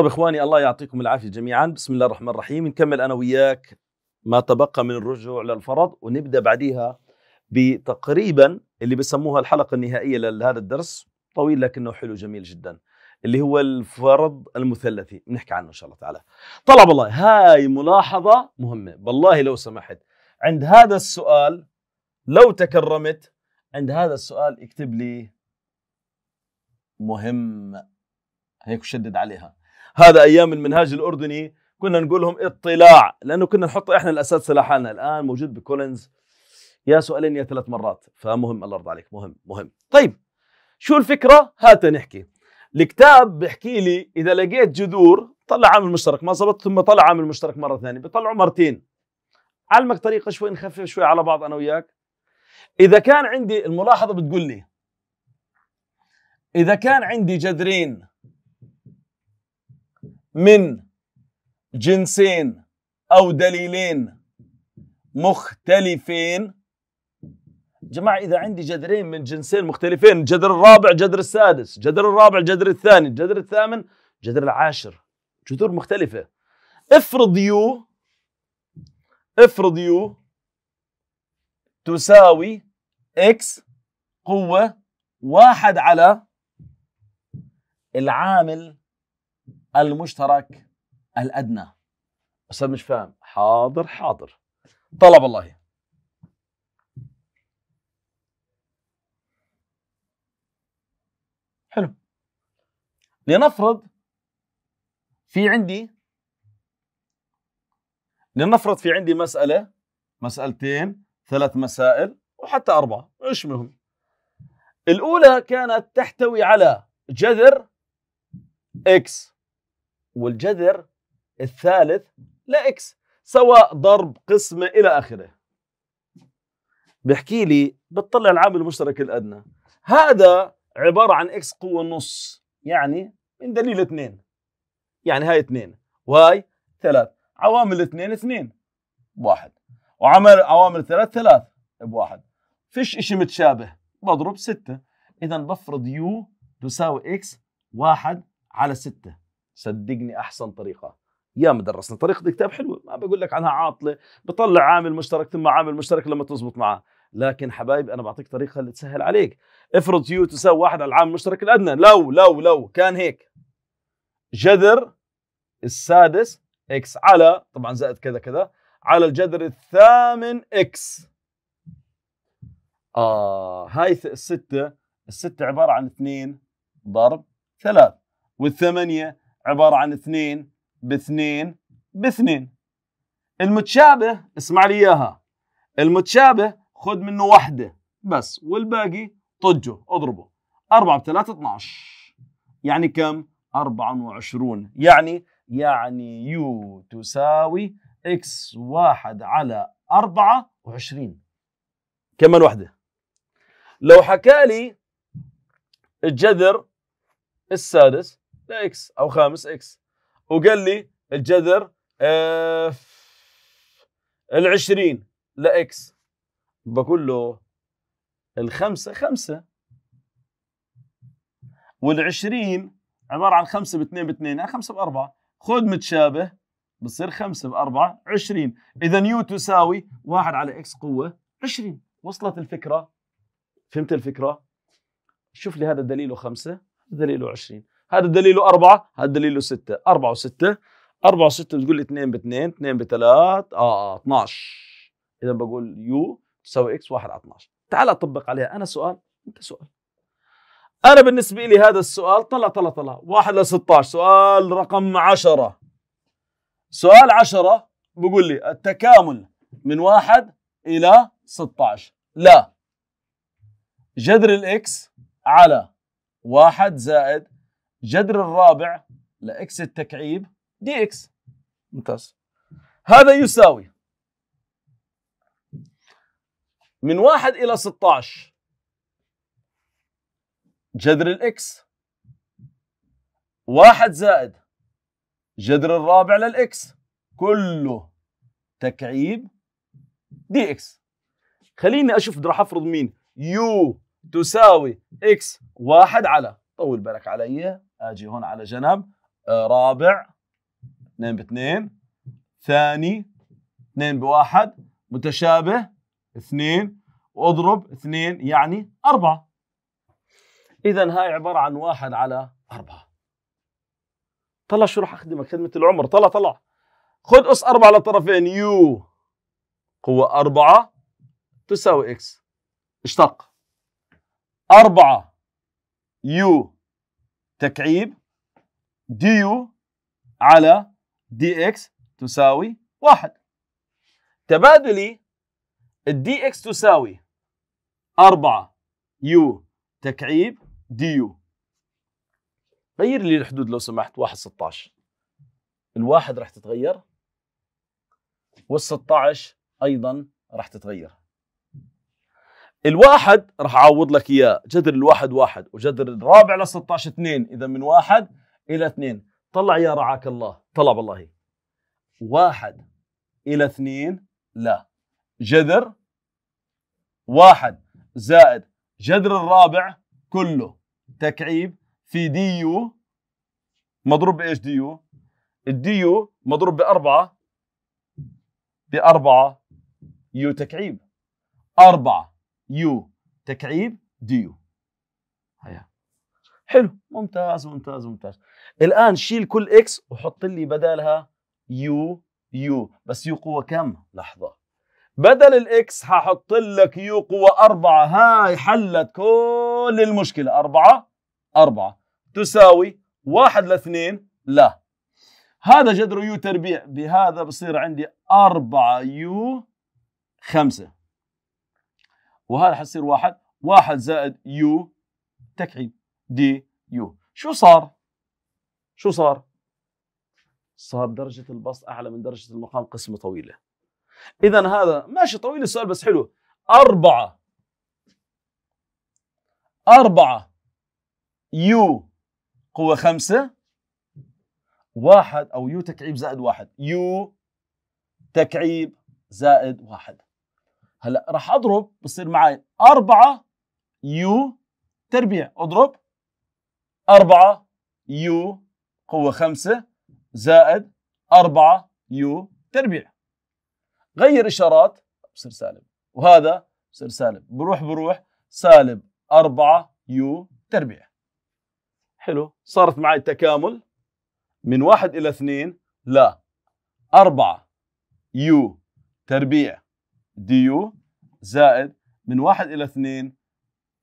طب اخواني الله يعطيكم العافيه جميعا بسم الله الرحمن الرحيم نكمل انا وياك ما تبقى من الرجوع للفرض ونبدا بعديها بتقريبا اللي بسموها الحلقه النهائيه لهذا الدرس طويل لكنه حلو جميل جدا اللي هو الفرض المثلثي بنحكي عنه ان شاء الله تعالى طلب والله هاي ملاحظه مهمه بالله لو سمحت عند هذا السؤال لو تكرمت عند هذا السؤال اكتب لي مهم هيك شدد عليها هذا ايام المنهاج الاردني كنا نقول لهم اطلاع لانه كنا نحط احنا الاساتذه لحالنا الان موجود بكولينز يا سؤالين يا ثلاث مرات فمهم الله يرضى عليك مهم مهم طيب شو الفكره هات نحكي الكتاب بيحكي لي اذا لقيت جذور طلع عامل مشترك ما صبت ثم طلع عامل مشترك مره ثانيه بيطلعوا مرتين علمك طريقه شوي نخفف شوي على بعض انا وياك اذا كان عندي الملاحظه بتقول لي اذا كان عندي جذرين من جنسين أو دليلين مختلفين جماعة إذا عندي جذرين من جنسين مختلفين الجذر الرابع جذر السادس جذر الرابع جذر الثاني الجذر الثامن جذر العاشر جذور مختلفة افرض يو افرض يو تساوي اكس قوة واحد على العامل المشترك الأدنى أستاذ مش فاهم حاضر حاضر طلب الله حلو لنفرض في عندي لنفرض في عندي مسألة مسألتين ثلاث مسائل وحتى أربعة إيش مهم الأولى كانت تحتوي على جذر إكس والجذر الثالث لإكس سواء ضرب قسمة إلى آخره بحكي لي بتطلع العامل المشترك الأدنى هذا عبارة عن إكس قوة نص يعني من دليل اثنين يعني هاي اثنين وهاي ثلاث عوامل اثنين اثنين بواحد وعوامل عوامل ثلاث ثلاث بواحد فيش اشي متشابه بضرب ستة إذا بفرض يو تساوي إكس واحد على ستة صدقني احسن طريقه يا مدرسنا طريقه الكتاب حلوه ما بقول لك عنها عاطله بطلع عامل مشترك ثم عامل مشترك لما تزبط معه لكن حبايبي انا بعطيك طريقه اللي تسهل عليك افرض يو تساوي واحد على العامل المشترك الادنى لو لو لو كان هيك جذر السادس اكس على طبعا زائد كذا كذا على الجذر الثامن اكس اه هاي الستة الستة عبارة عن اثنين ضرب ثلاث والثمانية عبارة عن اثنين باثنين باثنين المتشابه اسمع لي اياها المتشابه خذ منه واحدة بس والباقي طجه اضربه 4 ب 3 12 يعني كم؟ 24 يعني يعني يو تساوي اكس واحد على 24 كمان واحدة لو حكى لي الجذر السادس لاكس او خامس اكس وقال لي الجذر اف آه، العشرين لاكس بقول له الخمسة خمسة والعشرين عبارة عن خمسة باثنين باثنين يعني خمسة بأربعة خذ متشابه بصير خمسة بأربعة عشرين إذا يو تساوي واحد على إكس قوة عشرين وصلت الفكرة فهمت الفكرة شوف لي هذا دليله خمسة دليله عشرين هذا دليله أربعة هذا دليله ستة أربعة وستة أربعة وستة بتقول اثنين باثنين اثنين بثلاث آه 12 آه، إذا بقول يو تساوي إكس واحد على 12 تعال أطبق عليها أنا سؤال أنت سؤال أنا بالنسبة لي هذا السؤال طلع طلع طلع واحد ل 16 سؤال رقم 10 سؤال 10 بقول لي التكامل من واحد إلى 16 لا جذر الإكس على واحد زائد جذر الرابع لإكس التكعيب دي إكس ممتاز هذا يساوي من واحد إلى 16 جذر الإكس واحد زائد جذر الرابع للإكس كله تكعيب دي إكس خليني أشوف راح أفرض مين يو تساوي إكس واحد على طول بالك علي اجي هون على جنب آه، رابع اثنين باثنين ثاني اثنين بواحد متشابه اثنين واضرب اثنين يعني أربعة إذا هاي عبارة عن واحد على أربعة طلع شو راح أخدمك خدمة العمر طلع طلع خد أس أربعة للطرفين يو قوة أربعة تساوي إكس اشتق أربعة يو تكعيب دي يو على دي اكس تساوي واحد تبادلي الدي اكس تساوي أربعة يو تكعيب دي يو غير لي الحدود لو سمحت واحد 16 الواحد راح تتغير وال16 أيضا راح تتغير الواحد راح اعوض لك اياه جذر الواحد واحد وجذر الرابع ل 16 2 اذا من واحد الى اثنين طلع يا رعاك الله طلع بالله واحد الى اثنين لا جذر واحد زائد جذر الرابع كله تكعيب في ديو مضروب بايش ديو؟ الديو مضروب بأربعة بأربعة يو تكعيب أربعة يو تكعيب ديو هيا حلو ممتاز ممتاز ممتاز الان شيل كل اكس وحط لي بدالها يو يو بس يو قوة كم لحظة بدل الاكس هحط لك يو قوة أربعة هاي حلت كل المشكلة أربعة أربعة تساوي واحد لاثنين لا هذا جذر يو تربيع بهذا بصير عندي أربعة يو خمسة وهذا حيصير واحد واحد زائد يو تكعيب دي يو شو صار؟ شو صار؟ صار درجة البسط أعلى من درجة المقام قسمة طويلة إذا هذا ماشي طويل السؤال بس حلو أربعة أربعة يو قوة خمسة واحد أو يو تكعيب زائد واحد يو تكعيب زائد واحد هلا راح اضرب بصير معي 4 يو تربيع اضرب 4 يو قوة 5 زائد 4 يو تربيع غير إشارات بصير سالب وهذا بصير سالب بروح بروح سالب 4 يو تربيع حلو صارت معي التكامل من واحد إلى اثنين لا 4 يو تربيع دي يو زائد من واحد الى اثنين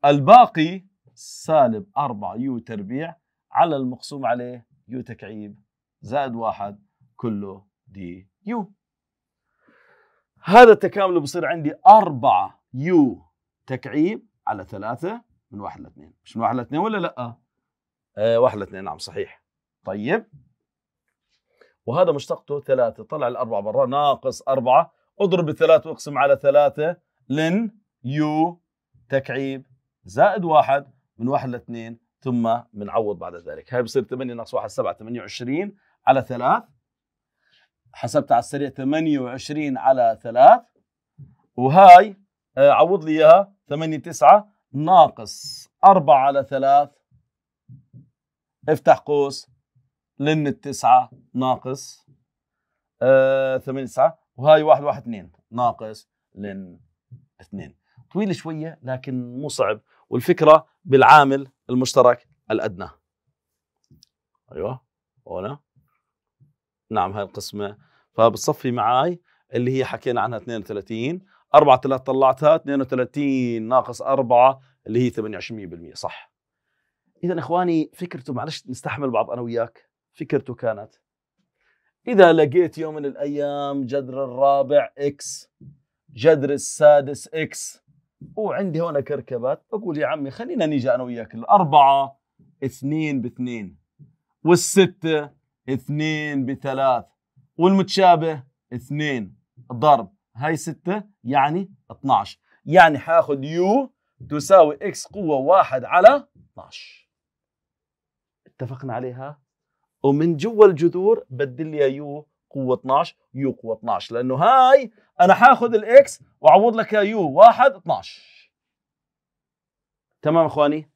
الباقي سالب اربعة يو تربيع على المقسوم عليه يو تكعيب زائد واحد كله دي يو هذا التكامل بصير عندي اربعة يو تكعيب على ثلاثة من واحد إلى اثنين مش من واحد إلى اثنين ولا لا آه واحد إلى اثنين نعم صحيح طيب وهذا مشتقته ثلاثة طلع الأربعة برا ناقص أربعة اضرب الثلاث واقسم على ثلاثة لن يو تكعيب زائد واحد من واحد لاثنين ثم بنعوض بعد ذلك هاي بصير 8 ناقص 1 7 28 على 3 حسبت على السريع 28 على 3 وهاي آه، عوض لي اياها 8 9 ناقص 4 على 3 افتح قوس لن التسعة ناقص 8 آه، 9 وهاي واحد واحد اثنين ناقص لن اثنين طويل شوية لكن مو صعب والفكرة بالعامل المشترك الأدنى أيوة هنا نعم هاي القسمة فبتصفي معاي اللي هي حكينا عنها 32 4 3 طلعتها 32 ناقص 4 اللي هي 28% صح اذا اخواني فكرته معلش نستحمل بعض انا وياك فكرته كانت إذا لقيت يوم من الأيام جذر الرابع إكس جذر السادس إكس وعندي هون كركبات بقول يا عمي خلينا نيجي أنا وياك الأربعة اثنين باثنين والستة اثنين بثلاث والمتشابه اثنين ضرب هاي ستة يعني 12 يعني حاخد يو تساوي اكس قوة واحد على 12 اتفقنا عليها؟ ومن جوا الجذور بدل لي يو قوه 12 يو قوه 12 لانه هاي انا حاخذ الاكس واعوض لك يو 1 12 تمام اخواني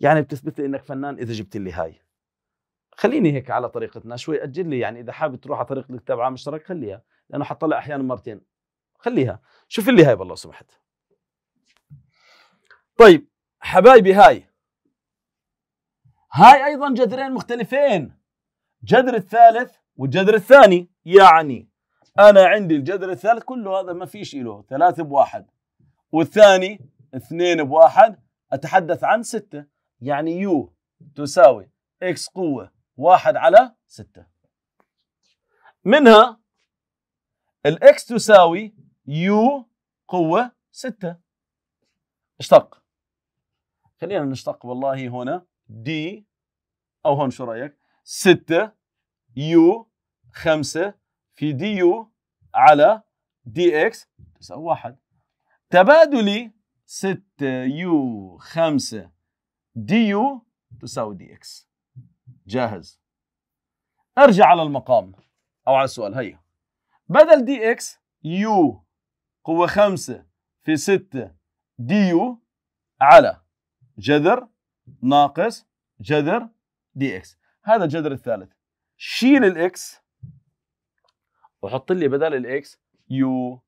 يعني بتثبت لي انك فنان اذا جبت لي هاي خليني هيك على طريقتنا شوي اجل لي يعني اذا حابب تروح على الكتاب عام مشترك خليها لانه حطلع احيانا مرتين خليها شوف لي هاي بالله سمحت طيب حبايبي هاي هاي ايضا جذرين مختلفين جذر الثالث والجذر الثاني يعني أنا عندي الجذر الثالث كله هذا ما فيش له ثلاثة بواحد والثاني اثنين بواحد أتحدث عن ستة يعني يو تساوي إكس قوة واحد على ستة منها الإكس تساوي يو قوة ستة اشتق خلينا نشتق والله هنا دي أو هون شو رأيك 6 يو 5 في دي يو على دي اكس تساوي 1 تبادلي 6 يو 5 دي يو تساوي دي اكس جاهز ارجع على المقام او على السؤال هيا بدل دي اكس يو قوة 5 في 6 دي يو على جذر ناقص جذر دي اكس هذا الجذر الثالث شيل الاكس وحط لي بدل الاكس يو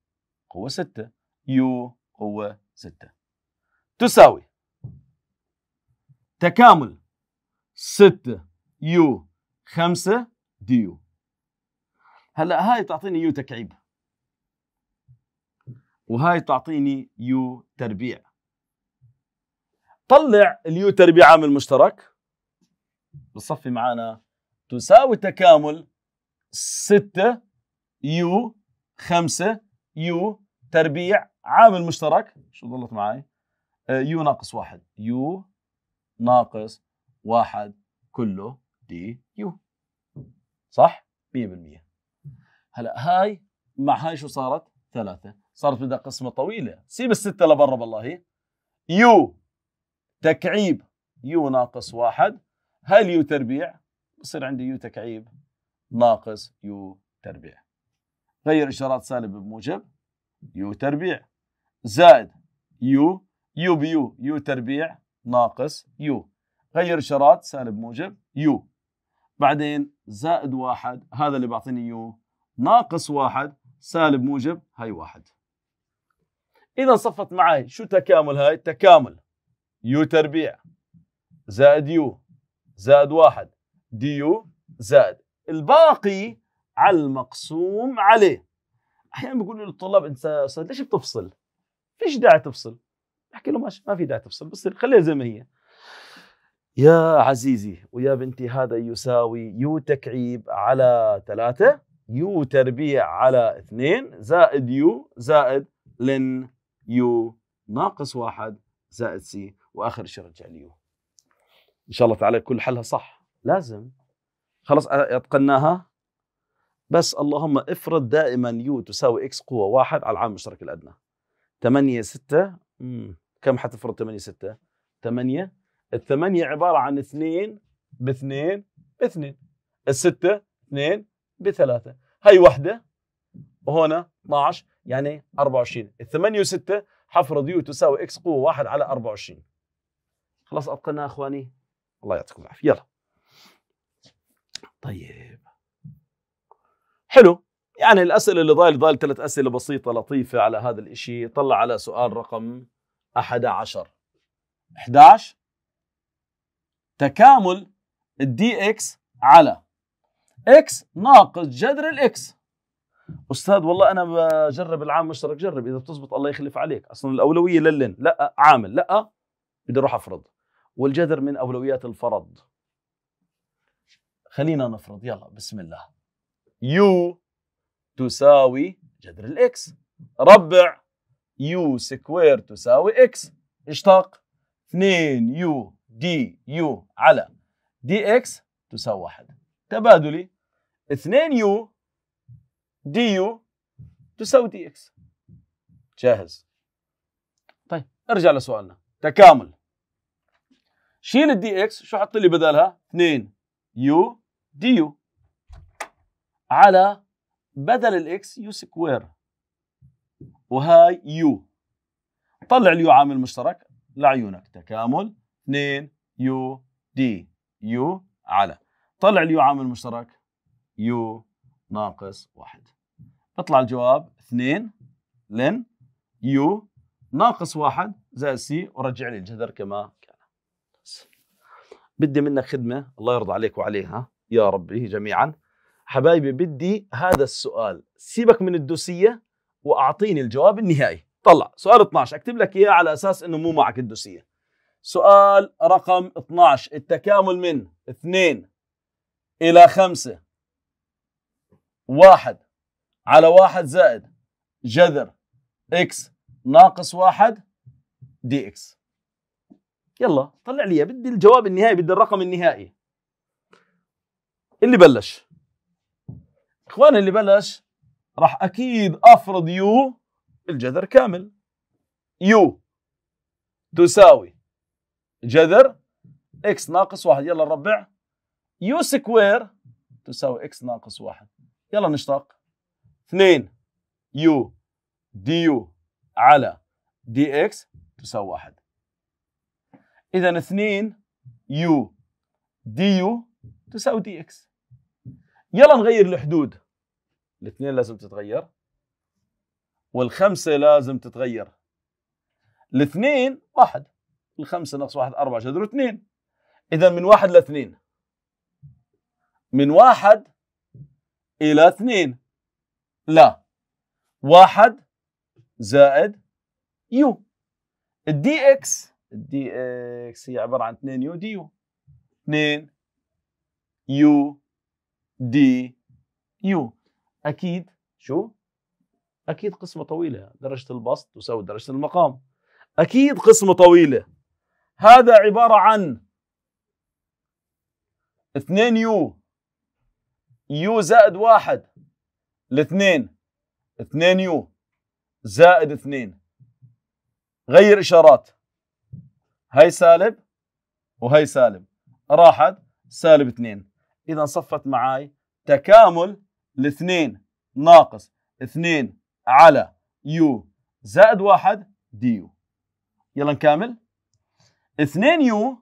قوة 6 يو قوة 6 تساوي تكامل 6 يو 5 ديو هلا هاي تعطيني يو تكعيب وهاي تعطيني يو تربيع طلع اليو تربيع عامل مشترك بتصفي معانا تساوي تكامل 6 يو 5 يو تربيع عامل مشترك شو ضلت معي آه، يو ناقص واحد يو ناقص واحد كله دي يو صح 100% هلا هاي مع هاي شو صارت ثلاثة صارت بدها قسمة طويلة سيب الستة لبرا بالله يو تكعيب يو ناقص واحد هل يو تربيع بصير عندي يو تكعيب ناقص يو تربيع غير إشارات سالب بموجب يو تربيع زائد يو يو بيو يو تربيع ناقص يو غير إشارات سالب موجب يو بعدين زائد واحد هذا اللي بيعطيني يو ناقص واحد سالب موجب هاي واحد إذا صفت معي شو تكامل هاي تكامل يو تربيع زائد يو زائد واحد ديو زائد الباقي على المقسوم عليه احيانا بيقولوا للطلاب انت استاذ ليش بتفصل؟ فيش داعي تفصل بحكي له ماشي ما في داعي تفصل بس خليها زي ما هي يا عزيزي ويا بنتي هذا يساوي يو تكعيب على ثلاثة يو تربيع على اثنين زائد يو زائد لن يو ناقص واحد زائد سي واخر شيء رجع ليو ان شاء الله تعالى يكون حلها صح لازم خلاص اتقناها بس اللهم افرض دائما يو تساوي اكس قوه واحد على العام المشترك الادنى 8 6 مم. كم حتفرض 8 6 8 ال 8 عباره عن 2 ب 2 ب 2 ال 6 2 ب 3 هي وحده وهنا 12 يعني 24 ال 8 و 6 حفرض يو تساوي اكس قوه واحد على 24 خلاص اتقناها اخواني الله يعطيكم العافيه يلا طيب حلو يعني الاسئله اللي ضايل ضايل ثلاث اسئله بسيطه لطيفه على هذا الإشي طلع على سؤال رقم 11 11 تكامل الدي اكس على اكس ناقص جذر الاكس استاذ والله انا بجرب العام المشترك جرب اذا بتزبط الله يخلف عليك اصلا الاولويه للن لا عامل لا بدي اروح افرض والجذر من اولويات الفرض خلينا نفرض يلا بسم الله يو تساوي جذر الاكس ربع يو سكوير تساوي اكس اشتاق 2 يو دي يو على دي اكس تساوي 1 تبادلي 2 يو دي يو تساوي دي اكس جاهز طيب ارجع لسؤالنا تكامل شيل الدي اكس شو حط لي بدلها 2 يو دي يو على بدل الاكس يو سكوير وهاي يو طلع اليو عامل مشترك لعيونك تكامل 2 يو دي يو على طلع اليو عامل مشترك يو ناقص واحد بطلع الجواب 2 لن يو ناقص واحد زائد سي ورجع لي الجذر كما بدي منك خدمه الله يرضى عليك وعليها يا ربي جميعا حبايبي بدي هذا السؤال سيبك من الدوسيه واعطيني الجواب النهائي طلع سؤال 12 اكتب لك اياه على اساس انه مو معك الدوسيه سؤال رقم 12 التكامل من 2 الى 5 1 على 1 زائد جذر اكس ناقص 1 دي اكس يلا طلع لي بدي الجواب النهائي بدي الرقم النهائي اللي بلش اخواني اللي بلش راح اكيد افرض يو الجذر كامل يو تساوي جذر اكس ناقص واحد يلا نربع يو سكوير تساوي اكس ناقص واحد يلا نشتاق 2 يو دي يو على دي اكس تساوي واحد إذا 2 يو دي يو تساوي دي إكس يلا نغير الحدود الاثنين لازم تتغير والخمسة لازم تتغير الاثنين واحد الخمسة ناقص واحد أربعة جذر اثنين إذا من واحد لاثنين من واحد إلى اثنين لا واحد زائد يو الدي إكس الدي اكس هي عباره عن 2 يو دي يو 2 يو دي يو اكيد شو اكيد قسمه طويله درجه البسط تساوي درجه المقام اكيد قسمه طويله هذا عباره عن 2 يو يو زائد واحد الاثنين 2 يو زائد 2 غير اشارات هي سالب وهي سالب راحت سالب 2 اذا صفت معاي تكامل الاثنين ناقص 2 على يو زائد 1 دي يو يلا نكمل 2 يو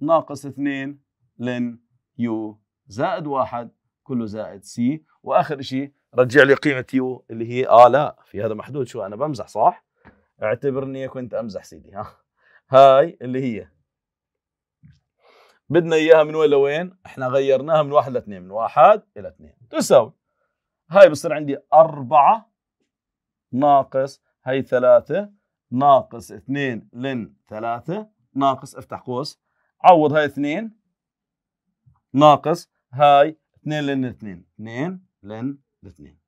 ناقص 2 لن يو زائد 1 كله زائد سي واخر شيء رجع لي قيمه يو اللي هي اه لا في هذا محدود شو انا بمزح صح؟ اعتبرني كنت امزح سيدي ها هاي اللي هي بدنا اياها من وين لوين؟ احنا غيرناها من واحد لاثنين، من واحد الى اثنين، تساوي هاي بصير عندي أربعة ناقص هاي ثلاثة ناقص اثنين لن ثلاثة ناقص افتح قوس عوض هاي اثنين ناقص هاي اثنين لن اثنين، اثنين لن اثنين.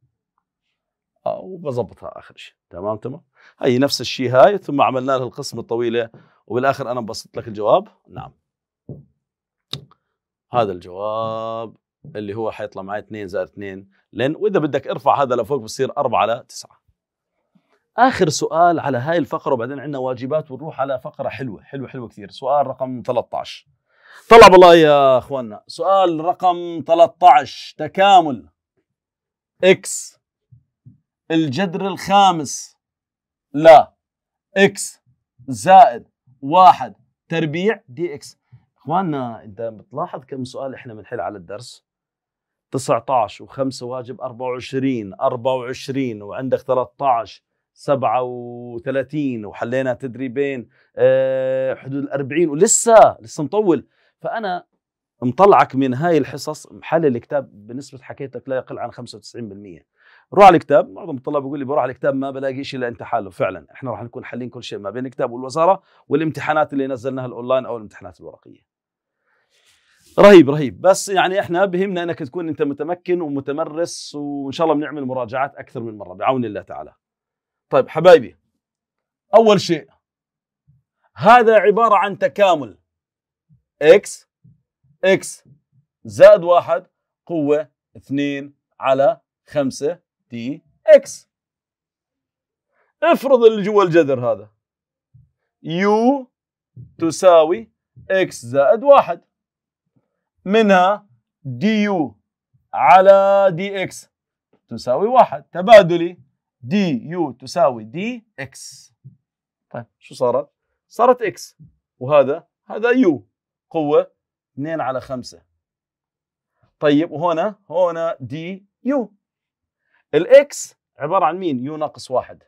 وبظبطها اخر شيء تمام تمام هي نفس الشيء هاي ثم عملنا لها القسم الطويله وبالاخر انا انبسطت لك الجواب نعم هذا الجواب اللي هو حيطلع معي 2 زائد 2 لان واذا بدك ارفع هذا لفوق بصير 4 على 9 اخر سؤال على هاي الفقره وبعدين عندنا واجبات ونروح على فقره حلوه حلوه حلوه كثير سؤال رقم 13 طلع الله يا اخواننا سؤال رقم 13 تكامل اكس الجذر الخامس لا اكس زائد واحد تربيع دي اكس اخواننا انت بتلاحظ كم سؤال احنا بنحل على الدرس 19 و5 واجب 24 24 وعندك 13 37 وحلينا تدريبين أه حدود ال 40 ولسه لسه مطول فانا مطلعك من هاي الحصص محلل الكتاب بنسبه حكيتك لا يقل عن 95% روح على الكتاب معظم الطلاب يقول لي بروح على الكتاب ما بلاقي شيء الا انت حاله فعلا احنا راح نكون حلين كل شيء ما بين الكتاب والوزاره والامتحانات اللي نزلناها الاونلاين او الامتحانات الورقيه رهيب رهيب بس يعني احنا بهمنا انك تكون انت متمكن ومتمرس وان شاء الله بنعمل مراجعات اكثر من مره بعون الله تعالى طيب حبايبي اول شيء هذا عباره عن تكامل اكس اكس زائد واحد قوه اثنين على خمسه دي اكس افرض اللي جوا الجذر هذا يو تساوي اكس زائد واحد منها دي يو على دي اكس تساوي واحد تبادلي دي يو تساوي دي اكس طيب شو صارت؟ صارت اكس وهذا هذا يو قوة 2 على 5 طيب وهنا هنا دي يو الاكس عباره عن مين يو ناقص واحد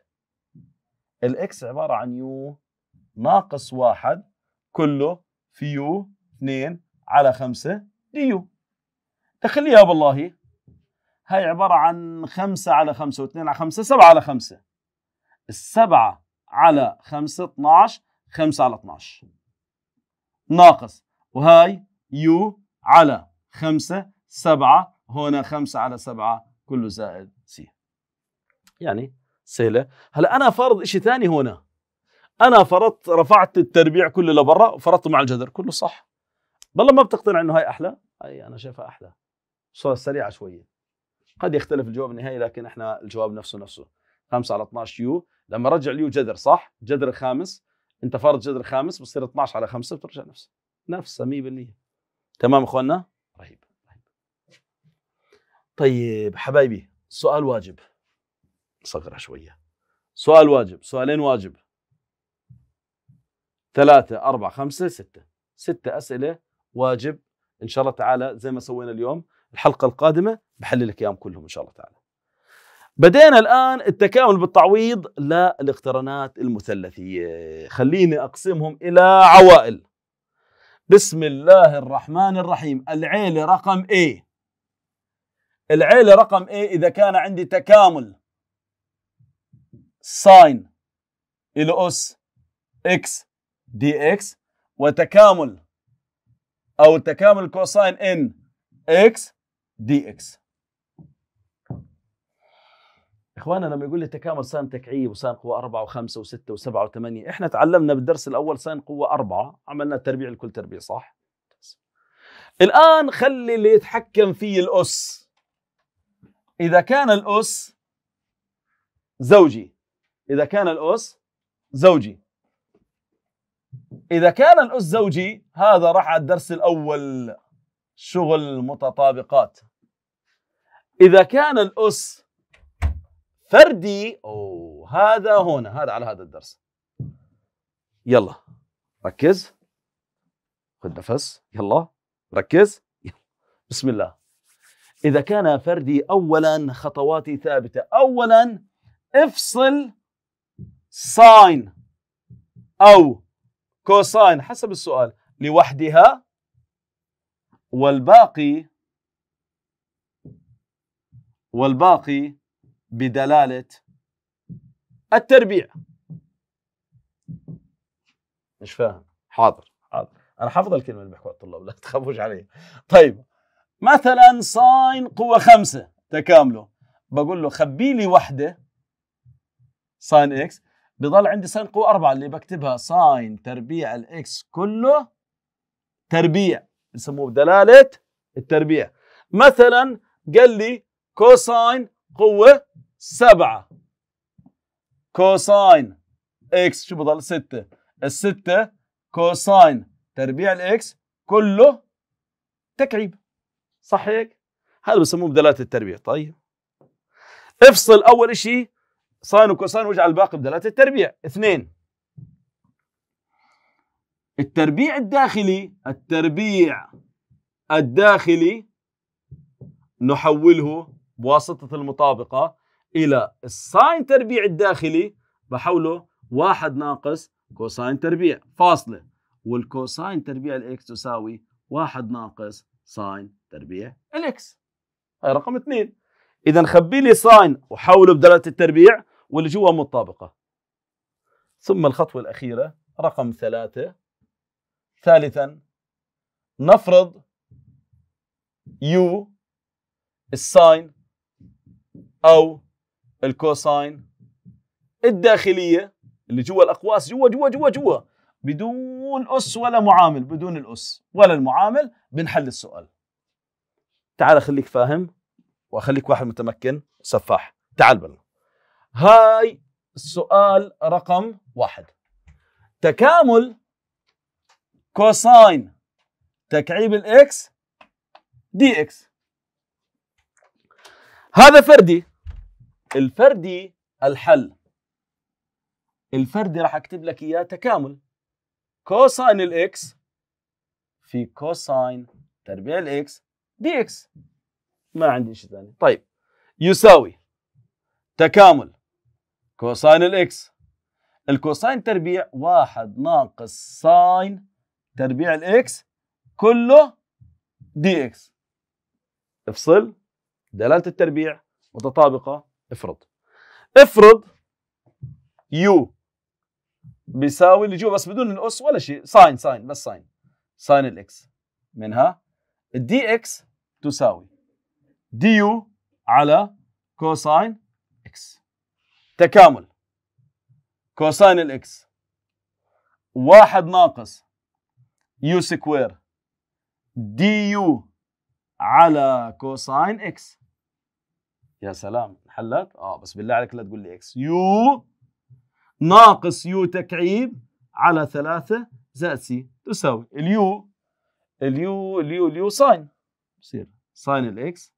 الاكس عباره عن يو ناقص واحد كله في يو 2 على 5 دي يو تخليها بالله هاي عبارة عن 5 على 5 و2 على 5 7 على 5 ال 7 على 5 12 5 على 12 ناقص وهاي يو على 5 7 هنا 5 على 7 كله زائد يعني سهله هلا انا فرض شيء ثاني هنا انا فرضت رفعت التربيع كله لبرا وفرضته مع الجذر كله صح بالله ما بتقتنع انه هاي احلى اي انا شايفها احلى صوره سريعه شويه قد يختلف الجواب النهائي لكن احنا الجواب نفسه نفسه 5 على 12 يو لما رجع اليو جذر صح جذر الخامس انت فرض جذر خامس بصير 12 على 5 بترجع نفسها نفسها 100% تمام اخواننا رهيب طيب حبايبي سؤال واجب صغرها شوية سؤال واجب سؤالين واجب ثلاثة أربعة خمسة ستة ستة أسئلة واجب إن شاء الله تعالى زي ما سوينا اليوم الحلقة القادمة بحل لك إياهم كلهم إن شاء الله تعالى بدينا الآن التكامل بالتعويض للاقترانات المثلثية خليني أقسمهم إلى عوائل بسم الله الرحمن الرحيم العيلة رقم A العيلة رقم A إذا كان عندي تكامل ساين إلى أس إكس دي إكس وتكامل أو تكامل كوساين إن إكس دي إكس اخوانا لما يقول لي تكامل سان تكعيب وسان قوه 4 و و5 و6 و7 و8 احنا تعلمنا بالدرس الاول سان قوه 4 عملنا التربيع لكل تربيع صح الان خلي اللي يتحكم فيه الاس اذا كان الاس زوجي إذا كان الأس زوجي إذا كان الأس زوجي هذا راح على الدرس الأول شغل متطابقات إذا كان الأس فردي أو هذا هنا هذا على هذا الدرس يلا ركز خذ نفس يلا ركز يلا. بسم الله إذا كان فردي أولا خطواتي ثابتة أولا افصل ساين أو كوساين حسب السؤال لوحدها والباقي والباقي بدلالة التربيع مش فاهم حاضر حاضر أنا حافظ الكلمة اللي بيحكوها الطلاب لا تخافوش علي طيب مثلا ساين قوة خمسة تكامله بقول له خبي لي وحدة ساين إكس بضل عندي سين قوة 4 اللي بكتبها ساين تربيع الاكس كله تربيع بسموه دلالة التربيع مثلا قال لي كوساين قوة 7 كوساين اكس شو بضل 6 الستة كوساين تربيع الاكس كله تكعيب صح هيك؟ هذا بسموه بدلالة التربيع طيب افصل اول شيء صان وكوسان واجعل الباقي بدلالة التربيع اثنين التربيع الداخلي التربيع الداخلي نحوله بواسطة المطابقة إلى الساين تربيع الداخلي بحوله واحد ناقص كوساين تربيع فاصلة والكوساين تربيع الإكس تساوي واحد ناقص ساين تربيع الإكس هاي رقم اثنين إذا خبي لي ساين وحوله بدلالة التربيع واللي جوا مطابقة ثم الخطوة الأخيرة رقم ثلاثة ثالثا نفرض يو الساين أو الكوساين الداخلية اللي جوا الأقواس جوا جوا جوا جوا بدون أس ولا معامل بدون الأس ولا المعامل بنحل السؤال تعال خليك فاهم وأخليك واحد متمكن سفاح تعال بالله هاي السؤال رقم واحد تكامل كوساين تكعيب الاكس دي اكس هذا فردي الفردي الحل الفردي راح اكتب لك اياه تكامل كوساين الاكس في كوساين تربيع الاكس دي اكس ما عندي شيء ثاني طيب يساوي تكامل كوساين الاكس الكوساين تربيع واحد ناقص ساين تربيع الاكس كله دي اكس افصل دلالة التربيع متطابقة افرض افرض يو بيساوي اللي جوا بس بدون الاس ولا شيء ساين ساين بس ساين ساين الاكس منها الدي اكس تساوي دي يو على كوساين تكامل كوساين الاكس واحد ناقص يو سكوير دي يو على كوساين اكس يا سلام حلت اه بس بالله عليك لا تقول لي اكس يو ناقص يو تكعيب على ثلاثة زائد سي تساوي اليو اليو اليو اليو ساين بصير ساين الاكس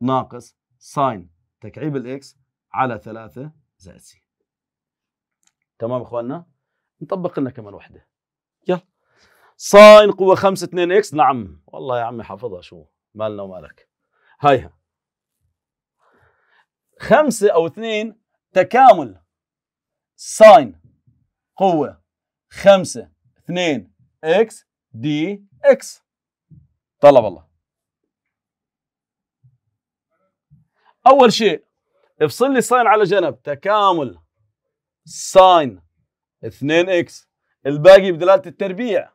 ناقص ساين تكعيب الاكس على ثلاثة زائد سي تمام اخواننا نطبق لنا كمان وحده يلا ساين قوه 5 2 اكس نعم والله يا عمي حافظها شو مالنا ومالك هيها خمسة أو اثنين تكامل ساين قوة خمسة اثنين اكس دي اكس طلب الله أول شيء افصل لي ساين على جنب تكامل ساين 2 اكس الباقي بدلاله التربيع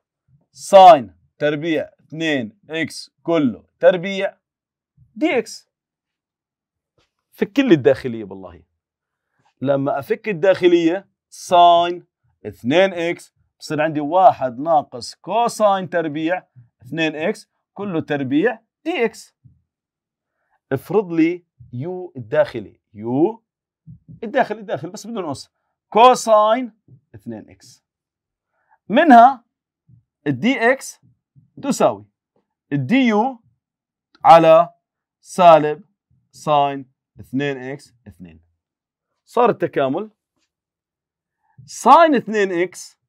ساين تربيع 2 اكس كله تربيع دي اكس فك لي الداخليه بالله لما افك الداخليه ساين 2 اكس بصير عندي 1 ناقص كوساين تربيع 2 اكس كله تربيع دي اكس افرض لي يو الداخلي يو الداخل الداخل بس بدون أس كوساين 2 اكس منها الدي اكس تساوي الدي يو على سالب ساين 2 اكس 2 صار التكامل ساين 2 اكس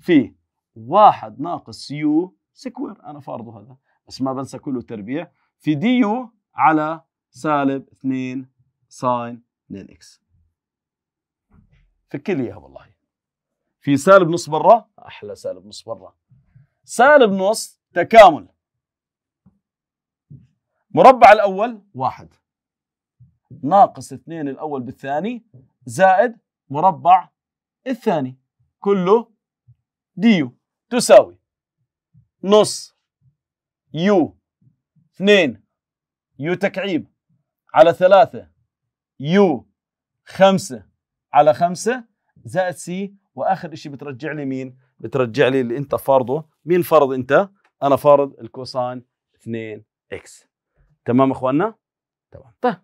في 1 ناقص يو سكوير انا فارضه هذا بس ما بنسى كله تربيع في دي يو على سالب 2 ساين 2 اكس فك لي اياها والله في سالب نص برا احلى سالب نص برا سالب نص تكامل مربع الاول واحد ناقص اثنين الاول بالثاني زائد مربع الثاني كله ديو تساوي نص يو اثنين يو تكعيب على ثلاثة يو خمسة على خمسة زائد سي واخر شيء بترجع لي مين؟ بترجع لي اللي انت فارضه، مين فرض انت؟ انا فارض الكوساين 2 اكس تمام اخواننا؟ تمام طيب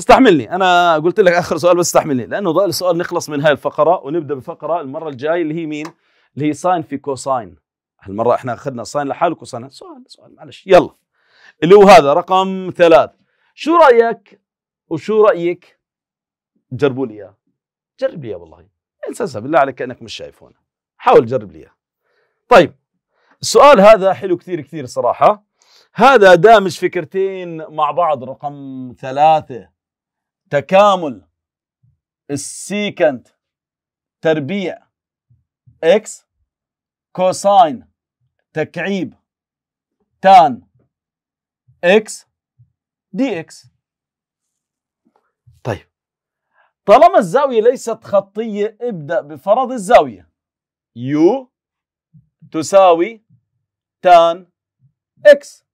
استحملني انا قلت لك اخر سؤال بس استحملني لانه ضل السؤال نخلص من هاي الفقره ونبدا بفقره المره الجايه اللي هي مين؟ اللي هي ساين في كوساين هالمره احنا اخذنا ساين لحاله وكوساين سؤال سؤال معلش يلا اللي هو هذا رقم ثلاث شو رايك وشو رايك جربوا لي اياه جرب لي اياه والله انسى بالله عليك كانك مش شايف هنا حاول جرب لي اياه طيب السؤال هذا حلو كثير كثير صراحه هذا دامج فكرتين مع بعض رقم ثلاثة تكامل السيكنت تربيع اكس كوساين تكعيب تان اكس دي اكس طالما الزاوية ليست خطية ابدأ بفرض الزاوية U تساوي تان X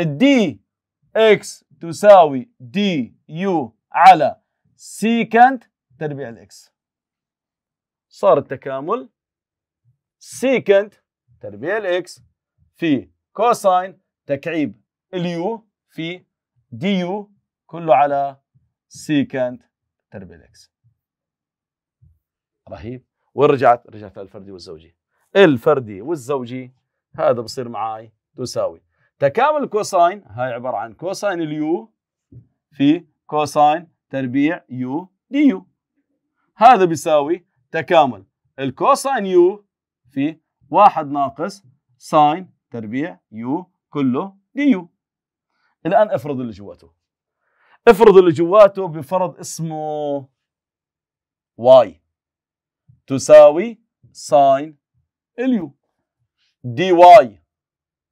الدي اكس تساوي دي يو على سيكنت تربيع الإكس صار التكامل سيكنت تربيع الإكس في كوساين تكعيب اليو في دي يو كله على سيكانت تربل اكس رهيب وين رجعت؟ رجعت للفردي والزوجي الفردي والزوجي هذا بصير معاي تساوي تكامل الكوساين هاي عباره عن كوساين اليو في كوساين تربيع يو دي يو هذا بيساوي تكامل الكوساين يو في واحد ناقص ساين تربيع يو كله دي يو الان افرض اللي جواته افرض اللي جواته بفرض اسمه واي تساوي ساين اليو دي واي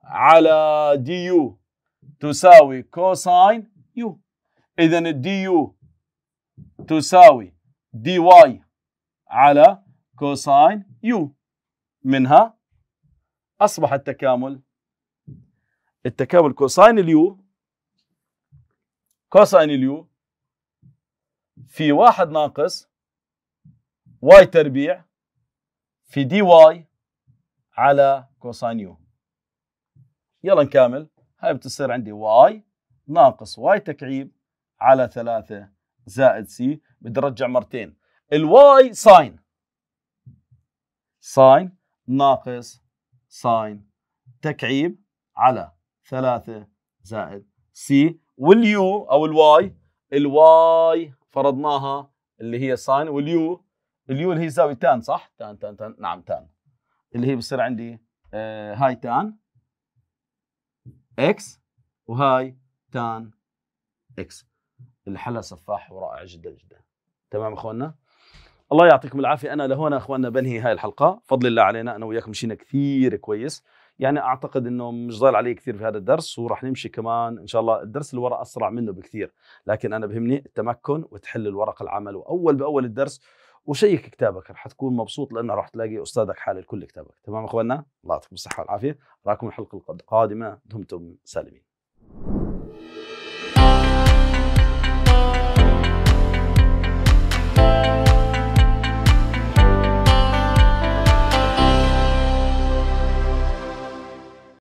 على دي يو تساوي كوساين يو اذا الدي يو تساوي دي واي على كوساين يو منها اصبح التكامل التكامل كوساين اليو كوساين اليو في واحد ناقص واي تربيع في دي واي على كوساين يو يلا نكمل هاي بتصير عندي واي ناقص واي تكعيب على ثلاثة زائد سي بدي ارجع مرتين الواي ساين ساين ناقص ساين تكعيب على ثلاثة زائد سي واليو او الواي الواي فرضناها اللي هي ساين واليو اليو اللي هي زاويه تان صح؟ تان تان تان نعم تان اللي هي بصير عندي آه هاي تان اكس وهاي تان اكس اللي حلها سفاح ورائع جدا جدا تمام اخواننا الله يعطيكم العافيه انا لهون اخواننا بنهي هاي الحلقه فضل الله علينا انا وياكم مشينا كثير كويس يعني اعتقد انه مش ضايل علي كثير في هذا الدرس وراح نمشي كمان ان شاء الله الدرس اللي ورا اسرع منه بكثير لكن انا بهمني التمكن وتحل الورقه العمل واول باول الدرس وشيك كتابك رح تكون مبسوط لانه رح تلاقي استاذك حال كل كتابك تمام اخواننا الله يعطيكم الصحه والعافيه راكم الحلقه القادمه دمتم سالمين